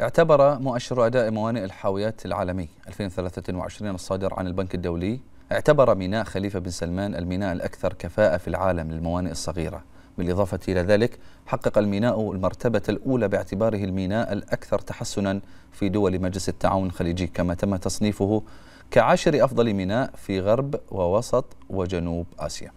اعتبر مؤشر أداء موانئ الحاويات العالمي 2023 الصادر عن البنك الدولي اعتبر ميناء خليفة بن سلمان الميناء الأكثر كفاءة في العالم للموانئ الصغيرة بالإضافة إلى ذلك حقق الميناء المرتبة الأولى باعتباره الميناء الأكثر تحسنا في دول مجلس التعاون الخليجي كما تم تصنيفه كعاشر أفضل ميناء في غرب ووسط وجنوب آسيا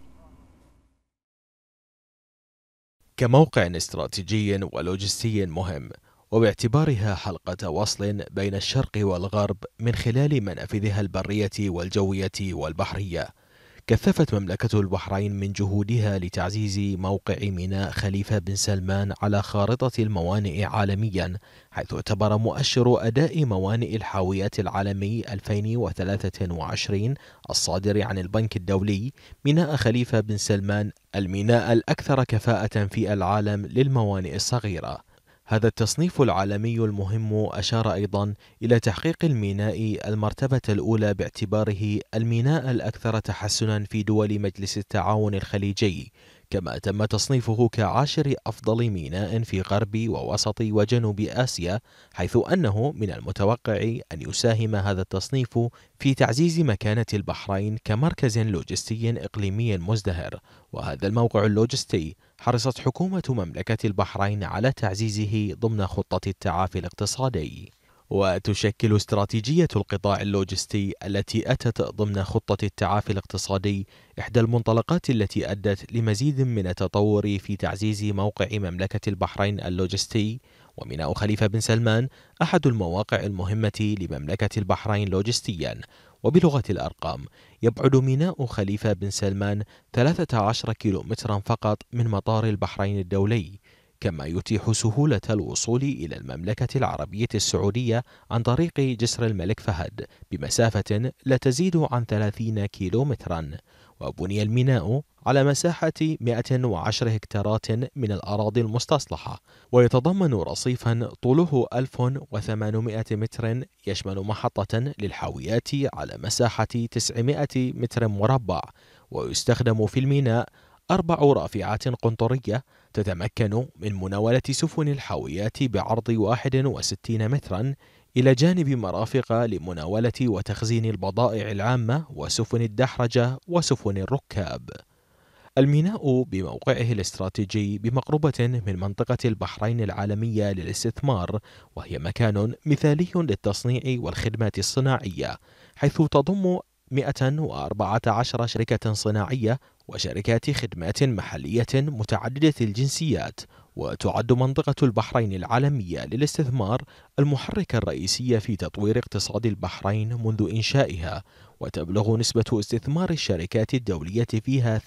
كموقع استراتيجي ولوجستي مهم وباعتبارها حلقة وصل بين الشرق والغرب من خلال منافذها البرية والجوية والبحرية كثفت مملكة البحرين من جهودها لتعزيز موقع ميناء خليفة بن سلمان على خارطة الموانئ عالميا حيث اعتبر مؤشر أداء موانئ الحاويات العالمي 2023 الصادر عن البنك الدولي ميناء خليفة بن سلمان الميناء الأكثر كفاءة في العالم للموانئ الصغيرة هذا التصنيف العالمي المهم أشار أيضا إلى تحقيق الميناء المرتبة الأولى باعتباره الميناء الأكثر تحسنا في دول مجلس التعاون الخليجي كما تم تصنيفه كعاشر أفضل ميناء في غرب ووسط وجنوب آسيا حيث أنه من المتوقع أن يساهم هذا التصنيف في تعزيز مكانة البحرين كمركز لوجستي إقليمي مزدهر وهذا الموقع اللوجستي حرصت حكومة مملكة البحرين على تعزيزه ضمن خطة التعافي الاقتصادي وتشكل استراتيجية القطاع اللوجستي التي أتت ضمن خطة التعافي الاقتصادي إحدى المنطلقات التي أدت لمزيد من التطور في تعزيز موقع مملكة البحرين اللوجستي وميناء خليفة بن سلمان أحد المواقع المهمة لمملكة البحرين لوجستيا وبلغة الأرقام يبعد ميناء خليفة بن سلمان 13 كيلومترا فقط من مطار البحرين الدولي كما يتيح سهولة الوصول إلى المملكة العربية السعودية عن طريق جسر الملك فهد بمسافة لا تزيد عن 30 كيلومترا وبني الميناء على مساحة 110 هكتارات من الأراضي المستصلحة ويتضمن رصيفا طوله 1800 متر يشمل محطة للحاويات على مساحة 900 متر مربع ويستخدم في الميناء أربع رافعات قنطرية تتمكن من مناولة سفن الحاويات بعرض 61 مترا إلى جانب مرافق لمناولة وتخزين البضائع العامة وسفن الدحرجة وسفن الركاب. الميناء بموقعه الاستراتيجي بمقربة من منطقة البحرين العالمية للاستثمار، وهي مكان مثالي للتصنيع والخدمات الصناعية، حيث تضم 114 شركة صناعية وشركات خدمات محلية متعددة الجنسيات وتعد منطقة البحرين العالمية للاستثمار المحرك الرئيسي في تطوير اقتصاد البحرين منذ إنشائها وتبلغ نسبة استثمار الشركات الدولية فيها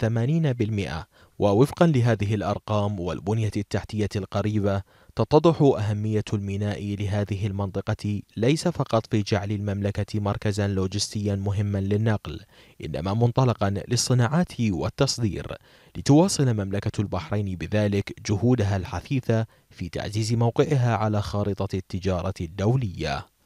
80% ووفقا لهذه الأرقام والبنية التحتية القريبة تتضح أهمية الميناء لهذه المنطقة ليس فقط في جعل المملكة مركزا لوجستيا مهما للنقل إنما منطلقا للصناعات والتصدير لتواصل مملكة البحرين بذلك جهودها الحثيثة في تعزيز موقعها على خارطة التجارة الدولية